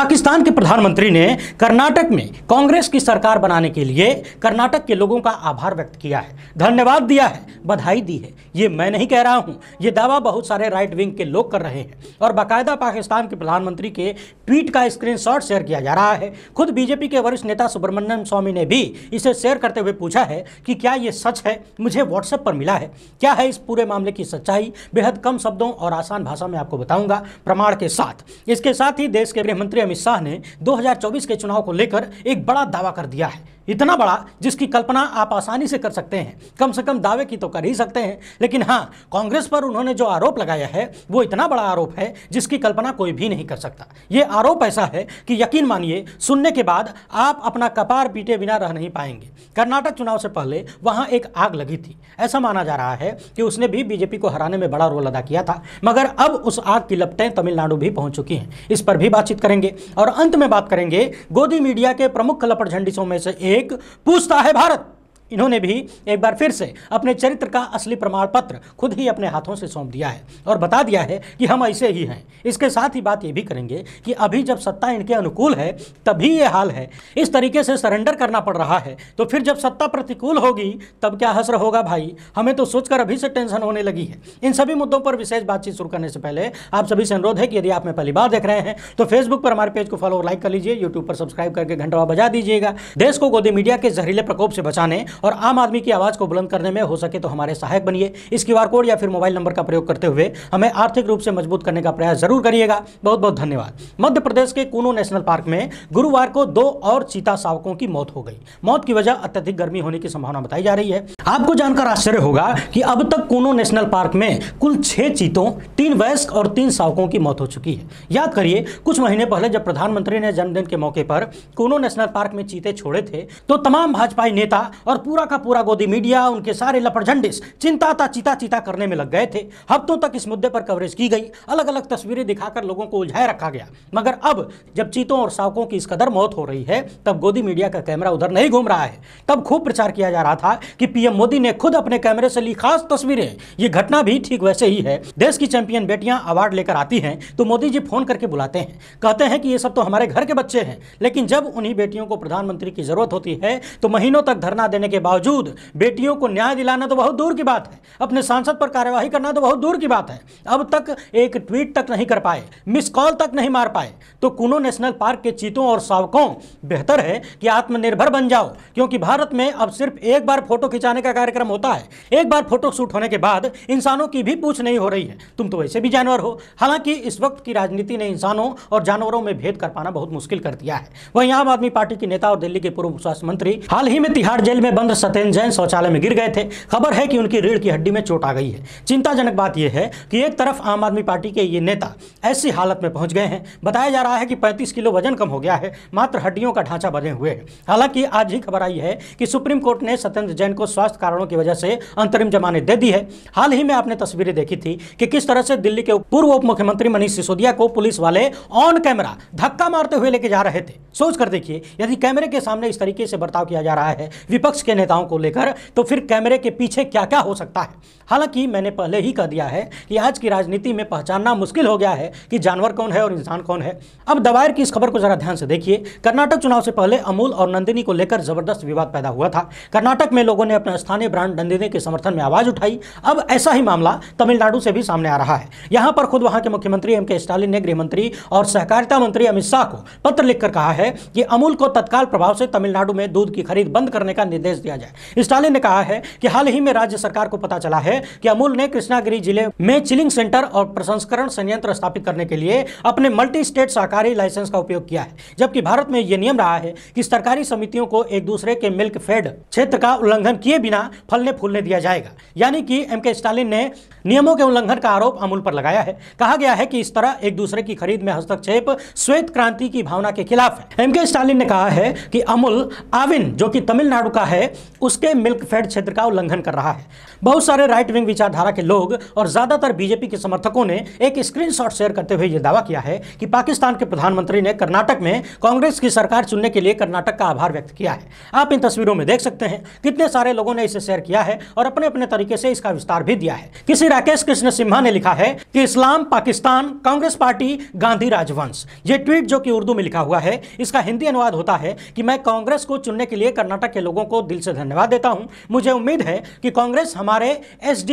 पाकिस्तान के प्रधानमंत्री ने कर्नाटक में कांग्रेस की सरकार बनाने के लिए कर्नाटक के लोगों का आभार व्यक्त किया है धन्यवाद दिया है बधाई दी है ये मैं नहीं कह रहा हूँ ये दावा बहुत सारे राइट विंग के लोग कर रहे हैं और बाकायदा पाकिस्तान के प्रधानमंत्री के ट्वीट का स्क्रीन शेयर किया जा रहा है खुद बीजेपी के वरिष्ठ नेता सुब्रमण्यम स्वामी ने भी इसे शेयर करते हुए पूछा है कि क्या ये सच है मुझे व्हाट्सएप पर मिला है क्या है इस पूरे मामले की सच्चाई बेहद कम शब्दों और आसान भाषा में आपको बताऊंगा प्रमाण के साथ इसके साथ ही देश के गृह मंत्री अमित शाह ने 2024 के चुनाव को लेकर एक बड़ा दावा कर दिया है इतना बड़ा जिसकी कल्पना आप आसानी से कर सकते हैं कम से कम दावे की तो कर ही सकते हैं लेकिन हाँ कांग्रेस पर उन्होंने जो आरोप लगाया है वो इतना बड़ा आरोप है जिसकी कल्पना कोई भी नहीं कर सकता ये आरोप ऐसा है कि यकीन मानिए सुनने के बाद आप अपना कपार पीटे बिना रह नहीं पाएंगे कर्नाटक चुनाव से पहले वहाँ एक आग लगी थी ऐसा माना जा रहा है कि उसने भी बीजेपी को हराने में बड़ा रोल अदा किया था मगर अब उस आग की लपटें तमिलनाडु भी पहुँच चुकी हैं इस पर भी बातचीत करेंगे और अंत में बात करेंगे गोदी मीडिया के प्रमुख लपट झंडिसों में से एक एक पूछता है भारत इन्होंने भी एक बार फिर से अपने चरित्र का असली प्रमाण पत्र खुद ही अपने हाथों से सौंप दिया है और बता दिया है कि हम ऐसे ही हैं इसके साथ ही बात ये भी करेंगे कि अभी जब सत्ता इनके अनुकूल है तभी ये हाल है इस तरीके से सरेंडर करना पड़ रहा है तो फिर जब सत्ता प्रतिकूल होगी तब क्या हसर होगा भाई हमें तो सोचकर अभी से टेंशन होने लगी है इन सभी मुद्दों पर विशेष बातचीत शुरू करने से पहले आप सभी से अनुरोध है कि यदि आप में पहली बार देख रहे हैं तो फेसबुक पर हमारे पेज को फॉलो और लाइक कर लीजिए यूट्यूब पर सब्सक्राइब करके घंटा बजा दीजिएगा देश को गोदी मीडिया के जहरीले प्रकोप से बचाने और आम आदमी की आवाज़ को बुलंद करने में हो सके तो हमारे सहायक बनिए इस क्यू कोड या फिर मोबाइल नंबर का प्रयोग करते हुए हमें आर्थिक रूप से मजबूत करने का प्रयास जरूर करिएगा बहुत बहुत धन्यवाद मध्य प्रदेश के कूनो नेशनल पार्क में गुरुवार को दो और चीता शावकों की मौत हो गई मौत की वजह अत्यधिक गर्मी होने की संभावना बताई जा रही है आपको जानकर आश्चर्य होगा कि अब तक कूनो नेशनल पार्क में कुल छह चीतों तीन वयस्क और तीन शावकों की मौत हो चुकी है याद करिए कुछ महीने पहले जब प्रधानमंत्री ने जन्मदिन के मौके पर कूनो नेशनल पार्क में चीते छोड़े थे तो तमाम भाजपाई नेता और पूरा का पूरा गोदी मीडिया उनके सारे लपड़झंडिस चिंता ता चिता चिता करने में लग गए थे हफ्तों तक इस मुद्दे पर कवरेज की गई अलग अलग तस्वीरें दिखाकर लोगों को उलझाए रखा गया मगर अब जब चीतों और शावकों की इस कदर मौत हो रही है तब गोदी मीडिया का कैमरा उधर नहीं घूम रहा है तब खूब प्रचार किया जा रहा था कि पीएम मोदी ने खुद अपने कैमरे से ली खास तस्वीरें ये घटना भी ठीक वैसे ही है देश की चैंपियन बेटियां अवार्ड लेकर आती हैं तो मोदी जी फोन करके बुलाते हैं कहते हैं कि ये सब तो हमारे घर के बच्चे हैं लेकिन जब उन्हीं बेटियों को प्रधानमंत्री की जरूरत होती है तो महीनों तक धरना देने के बावजूद बेटियों को न्याय दिलाना तो बहुत दूर की बात है अपने सांसद पर कार्यवाही करना तो बहुत दूर की बात है अब तक एक ट्वीट तक नहीं कर पाए मिस कॉल तक नहीं मार पाए तो कुनो नेशनल पार्क के चीतों और शावकों बेहतर है कि आत्मनिर्भर बन जाओ क्योंकि भारत में अब सिर्फ एक बार फोटो खिंचाने का कार्यक्रम होता है एक बार फोटो शूट होने के बाद इंसानों की भी पूछ नहीं हो रही है तुम तो वैसे भी जानवर हो हालांकि इस वक्त की राजनीति ने इंसानों और जानवरों में भेद कर पाना बहुत मुश्किल कर दिया है वहीं आम आदमी पार्टी के नेता और दिल्ली के पूर्व स्वास्थ्य मंत्री हाल ही में तिहाड़ जेल में बंद सत्येंद्र जैन शौचालय में गिर गए थे खबर है कि उनकी रीढ़ की हड्डी में चोट आ गई है चिंताजनक बात यह है कि एक तरफ आम आदमी पार्टी के ये नेता ऐसी हालत में पहुंच गए हैं बताया जा रहा है कि पैंतीस किलो वजन कम हो गया है मात्र हड्डियों का ढांचा बने हुए हैं हालांकि आज ही खबर आई है कि सुप्रीम कोर्ट ने सत्येंद्र जैन को स्वास्थ्य कारणों की वजह से अंतरिम जमानत दे दी है हाल ही में आपने तस्वीरें देखी थी कि किस तरह से दिल्ली के पूर्व उप मुख्यमंत्री मनीष सिसोदिया को पुलिस वाले ऑन कैमरा धक्का मारते हुए लेके जा रहे थे सोच कर देखिए यदि कैमरे के सामने इस तरीके से बर्ताव किया जा रहा है विपक्ष के नेताओं को लेकर तो फिर कैमरे के पीछे क्या क्या हो सकता है हालांकि मैंने पहले ही कह दिया है कि आज की राजनीति में पहचानना मुश्किल हो गया है कि जानवर कौन है और इंसान कौन है अब दवायर की इस खबर को जरा ध्यान से देखिए कर्नाटक चुनाव से पहले अमूल और नंदिनी को लेकर जबरदस्त विवाद पैदा हुआ था कर्नाटक में लोगों ने अपने स्थानीय ब्रांड नंदिनी के समर्थन में आवाज उठाई अब ऐसा ही मामला तमिलनाडु से भी सामने आ रहा है यहां पर खुद वहां के मुख्यमंत्री एम के स्टालिन ने गृहमंत्री और सहकारिता मंत्री अमित शाह को पत्र लिखकर कहा है कि अमूल को तत्काल प्रभाव से तमिलनाडु में दूध की खरीद बंद करने का निर्देश दिया जाए स्टालिन ने कहा है कि हाल ही में राज्य सरकार को पता चला है कि अमूल ने कृष्णागिरी जिले में चिलिंग सेंटर और प्रसंस्करण संयंत्र स्थापित करने के लिए अपने मल्टी स्टेट सहकारी लाइसेंस का उपयोग किया है जबकि भारत में यह नियम रहा है कि सरकारी समितियों को एक दूसरे के मिल्क फेड क्षेत्र का उल्लंघन किए बिना फलने फूलने दिया जाएगा यानी कि एम के स्टालिन ने नियमों के उल्लंघन का आरोप अमूल पर लगाया है कहा गया है कि इस तरह एक दूसरे की खरीद में हस्तक्षेप श्वेत क्रांति की भावना के खिलाफ है एम के स्टालिन ने कहा है कि अमूल आविन जो कि तमिलनाडु का है उसके मिल्क फेड क्षेत्र का उल्लंघन कर रहा है बहुत सारे राइट विंग विचारधारा के लोग और ज़्यादातर बीजेपी के समर्थकों ने एक स्क्रीनशॉट शेयर करते हुए यह दावा किया है कि पाकिस्तान के प्रधानमंत्री ने कर्नाटक में कांग्रेस की सरकार चुनने के लिए कर्नाटक का आभार व्यक्त किया है आप इन तस्वीरों में देख सकते हैं कितने सारे लोगों ने इसे शेयर किया है और अपने अपने तरीके से इसका विस्तार भी दिया है किसी राकेश कृष्ण सिम्हा ने लिखा है कि इस्लाम पाकिस्तान कांग्रेस पार्टी गांधी राजवंश ये ट्वीट जो कि उर्दू में लिखा हुआ है इसका हिंदी अनुवाद होता है कि मैं कांग्रेस को चुनने के लिए कर्नाटक के लोगों को दिल दिल से धन्यवाद देता हूं मुझे उम्मीद है कि कांग्रेस हमारे एस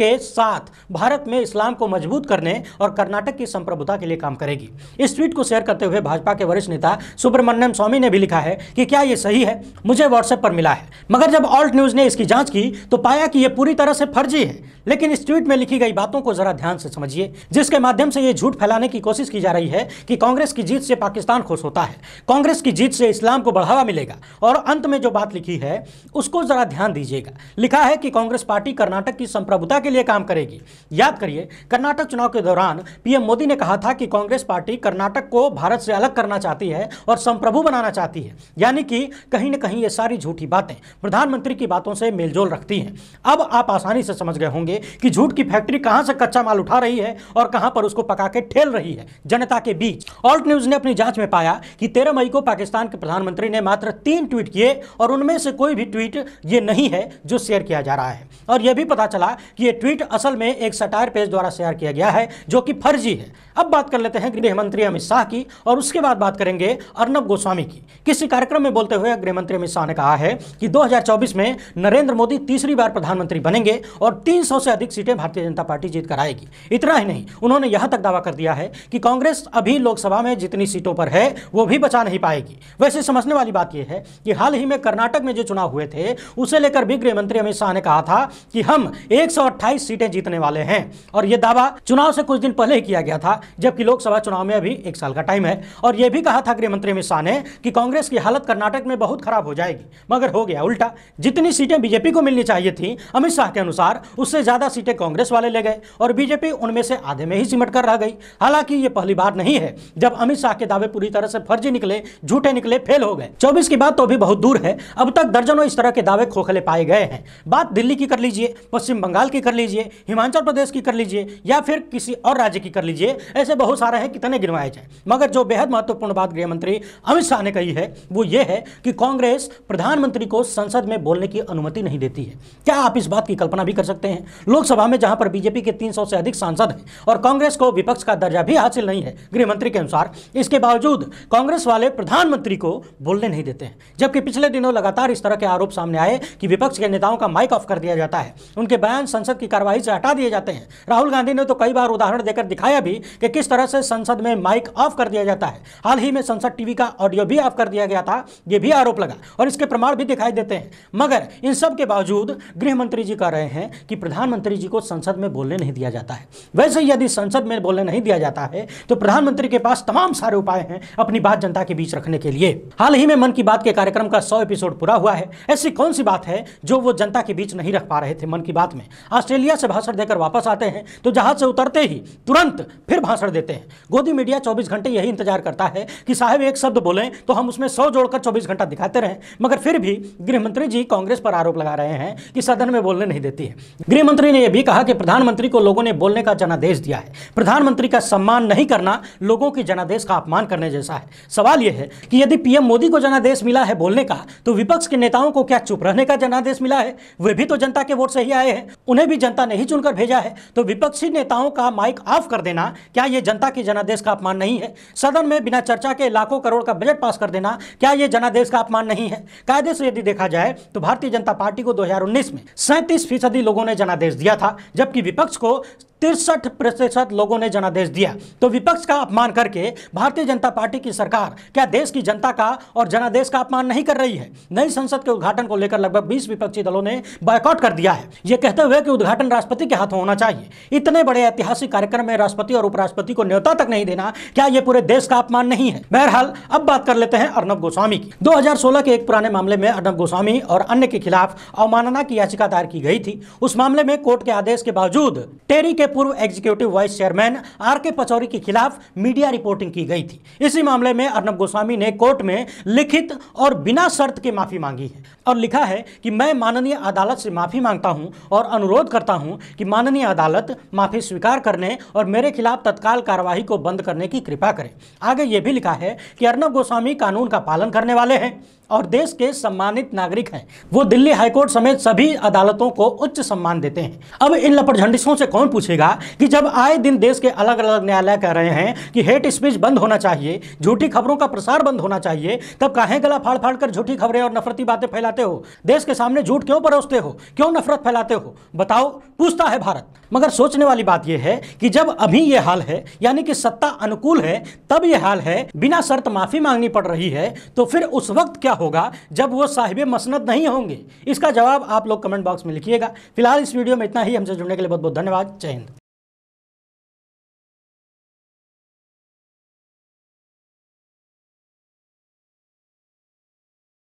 के साथ भारत में इस्लाम को मजबूत करने और कर्नाटक की संप्रभुता के लिए काम करेगी इस ट्वीट को शेयर करते हुए भाजपा के वरिष्ठ नेता सुब्रमण्यम स्वामी ने भी लिखा है कि क्या यह सही है मुझे व्हाट्सएप पर मिला है मगर जब ऑल्ट न्यूज़ ने इसकी जांच की तो पाया कि यह पूरी तरह से फर्जी है लेकिन इस ट्वीट में लिखी गई बातों को जरा ध्यान से समझिए जिसके माध्यम से यह झूठ फैलाने की कोशिश की जा रही है कि कांग्रेस की जीत से पाकिस्तान खुश होता है कांग्रेस की जीत से इस्लाम को बढ़ावा मिलेगा और अंत में जो बात लिखी है उसको ज़रा ध्यान दीजिएगा लिखा है कि कांग्रेस पार्टी कर्नाटक की संप्रभुता के लिए काम करेगी याद करिए कर्नाटक चुनाव के दौरान पीएम मोदी ने कहा था कि कांग्रेस पार्टी कर्नाटक को भारत से अलग करना चाहती है और संप्रभु बनाना चाहती है यानी कि कहीं ना कहीं ये सारी झूठी बातें प्रधानमंत्री की बातों से मेलजोल रखती हैं अब आप आसानी से समझ गए होंगे कि झूठ की फैक्ट्री कहां से कच्चा माल उठा रही है और कहां पर उसको पका के ठेल रही है जनता के बीच ऑल्ट न्यूज ने अपनी जांच में पाया कि तेरह मई को पाकिस्तान के प्रधानमंत्री ने मात्र तीन ट्वीट किए और उनमें से कोई कोई भी ट्वीट ये नहीं है जो शेयर किया जा रहा है और यह भी पता चला कि ये ट्वीट असल में एक सटायर पेज द्वारा शेयर किया गया है जो कि फर्जी है अब बात कर लेते हैं गृह मंत्री अमित शाह की और उसके बाद बात करेंगे अर्नब गोस्वामी की किसी कार्यक्रम में बोलते हुए गृह मंत्री अमित शाह ने कहा है कि 2024 में नरेंद्र मोदी तीसरी बार प्रधानमंत्री बनेंगे और 300 से अधिक सीटें भारतीय जनता पार्टी जीत कराएगी आएगी इतना ही नहीं उन्होंने यहां तक दावा कर दिया है कि कांग्रेस अभी लोकसभा में जितनी सीटों पर है वो भी बचा नहीं पाएगी वैसे समझने वाली बात यह है कि हाल ही में कर्नाटक में जो चुनाव चुनाव हुए थे उसे लेकर भी गृह मंत्री अमित शाह ने कहा था कि हम 128 सीटें जीतने वाले हैं और यह दावा चुनाव से कुछ दिन पहले ही किया गया था जबकि लोकसभा चुनाव में अभी एक साल का टाइम है और यह भी कहा था गृह मंत्री अमित शाह ने कि कांग्रेस की हालत कर्नाटक में बहुत खराब हो जाएगी मगर हो गया उल्टा जितनी सीटें बीजेपी को मिलनी चाहिए थी अमित शाह के अनुसार उससे ज्यादा सीटें कांग्रेस वाले ले गए और बीजेपी उनमें से आधे में ही सिमट कर रह गई हालांकि ये पहली बार नहीं है जब अमित शाह के दावे पूरी तरह से फर्जी निकले झूठे निकले फेल हो गए चौबीस की बात तो भी बहुत दूर है अब तक दर्जनों इस तरह के दावे खोखले पाए गए हैं बात दिल्ली की कर लीजिए पश्चिम बंगाल की कर लीजिए हिमाचल प्रदेश की कर लीजिए या फिर किसी और राज्य की कर लीजिए ऐसे बहुत सारे हैं कितने गिनवाए जाए मगर जो बेहद महत्वपूर्ण बात गृहमंत्री अमित शाह ने कही है वो ये है कि कांग्रेस प्रधानमंत्री को संसद में बोलने की अनुमति नहीं देती है क्या आप इस बात की कल्पना भी कर सकते हैं लोकसभा में जहां पर बीजेपी के तीन से अधिक सांसद हैं और कांग्रेस को विपक्ष का दर्जा भी हासिल नहीं है गृहमंत्री के अनुसार इसके बावजूद कांग्रेस वाले प्रधानमंत्री को बोलने नहीं देते हैं जबकि पिछले दिनों लगातार इस तरह तरह के आरोप सामने आए कि विपक्ष के नेताओं का माइक ऑफ कर दिया जाता है उनके बयान संसद की कार्यवाही से हटा दिए जाते हैं राहुल गांधी ने तो कई बार उदाहरण देकर दिखाया भी कि किस तरह से संसद में माइक ऑफ कर दिया जाता है हाल ही में संसद टीवी का ऑडियो भी ऑफ कर दिया गया था यह भी आरोप लगा और इसके प्रमाण भी दिखाई देते हैं मगर इन सब के बावजूद गृह मंत्री जी कह रहे हैं कि प्रधानमंत्री जी को संसद में बोलने नहीं दिया जाता है वैसे यदि संसद में बोलने नहीं दिया जाता है तो प्रधानमंत्री के पास तमाम सारे उपाय हैं अपनी बात जनता के बीच रखने के लिए हाल ही में मन की बात के कार्यक्रम का सौ एपिसोड पूरा हुआ है है ऐसी कौन सी बात है जो वो जनता के बीच नहीं रख पा रहे थे मन की बात में ऑस्ट्रेलिया से भाषण देकर वापस आते हैं तो जहाज से उतरते ही तुरंत फिर भाषण देते हैं गोदी मीडिया चौबीस घंटे यही इंतजार करता है कि साहब एक शब्द बोले तो हम उसमें सौ जोड़कर चौबीस घंटा दिखाते रहे मगर फिर भी गृहमंत्री जी कांग्रेस पर आरोप लगा रहे हैं कि सदन में बोलने नहीं देती है गृहमंत्री ने यह भी कहा कि प्रधानमंत्री को लोगों ने बोलने का जनादेश दिया है प्रधानमंत्री का सम्मान नहीं करना लोगों की जनादेश का अपमान करने जैसा है सवाल यह है कि यदि पीएम मोदी को जनादेश मिला है बोलने का तो विपक्ष के नेता नेताओं को क्या चुप रहने का जनादेश मिला है वे भी तो जनता के वोट से ही आए हैं उन्हें भी जनता ने ही चुनकर भेजा है तो विपक्षी नेताओं का माइक ऑफ कर देना क्या ये जनता के जनादेश का अपमान नहीं है सदन में बिना चर्चा के लाखों करोड़ का बजट पास कर देना क्या ये जनादेश का अपमान नहीं है कायदे से यदि देखा जाए तो भारतीय जनता पार्टी को दो में सैंतीस लोगों ने जनादेश दिया था जबकि विपक्ष को तिरसठ प्रतिशत लोगों ने जनादेश दिया तो विपक्ष का अपमान करके भारतीय जनता पार्टी की सरकार क्या देश की जनता का और जनादेश का अपमान नहीं कर रही है नई संसद के उद्घाटन को लेकर लगभग बीस विपक्षी दलों ने बायकॉट कर दिया है ये कहते हुए कि उद्घाटन राष्ट्रपति के हाथों होना चाहिए इतने बड़े ऐतिहासिक कार्यक्रम में राष्ट्रपति और उपराष्ट्रपति को न्योता तक नहीं देना क्या ये पूरे देश का अपमान नहीं है बहरहाल अब बात कर लेते हैं अर्नब गोस्वामी की दो के एक पुराने मामले में अर्नब गोस्वामी और अन्य के खिलाफ अवमानना की याचिका दायर की गई थी उस मामले में कोर्ट के आदेश के बावजूद टेरी के पूर्व एग्जीक्यूटिव वाइस चेयरमैन आर के पचौरी के खिलाफ मीडिया रिपोर्टिंग की गई थी इसी मामले में अर्नब गोस्वामी ने कोर्ट में लिखित और बिना शर्त के माफी मांगी है और लिखा है कि मैं माननीय अदालत से माफी मांगता हूं और अनुरोध करता हूं कि माननीय अदालत माफी स्वीकार करने और मेरे खिलाफ तत्काल कार्यवाही को बंद करने की कृपा करें आगे यह भी लिखा है कि अर्नब गोस्वामी कानून का पालन करने वाले हैं और देश के सम्मानित नागरिक हैं वो दिल्ली हाईकोर्ट समेत सभी अदालतों को उच्च सम्मान देते हैं अब इन लपटझंडिसों से कौन पूछेगा कि जब आए दिन देश के अलग अलग न्यायालय कह रहे हैं कि हेट स्पीच बंद होना चाहिए झूठी खबरों का प्रसार बंद होना चाहिए तब कहें गला फाड़ फाड़ कर झूठी खबरें और नफरती बातें फैलाते हो देश के सामने झूठ क्यों परोसते हो क्यों नफरत फैलाते हो बताओ पूछता है भारत मगर सोचने वाली बात यह है कि जब अभी यह हाल है यानी कि सत्ता अनुकूल है तब यह हाल है बिना शर्त माफी मांगनी पड़ रही है तो फिर उस वक्त क्या होगा जब वो साहिब मसनद नहीं होंगे इसका जवाब आप लोग कमेंट बॉक्स में लिखिएगा फिलहाल इस वीडियो में इतना ही हमसे जुड़ने के लिए बहुत बहुत धन्यवाद जय हिंद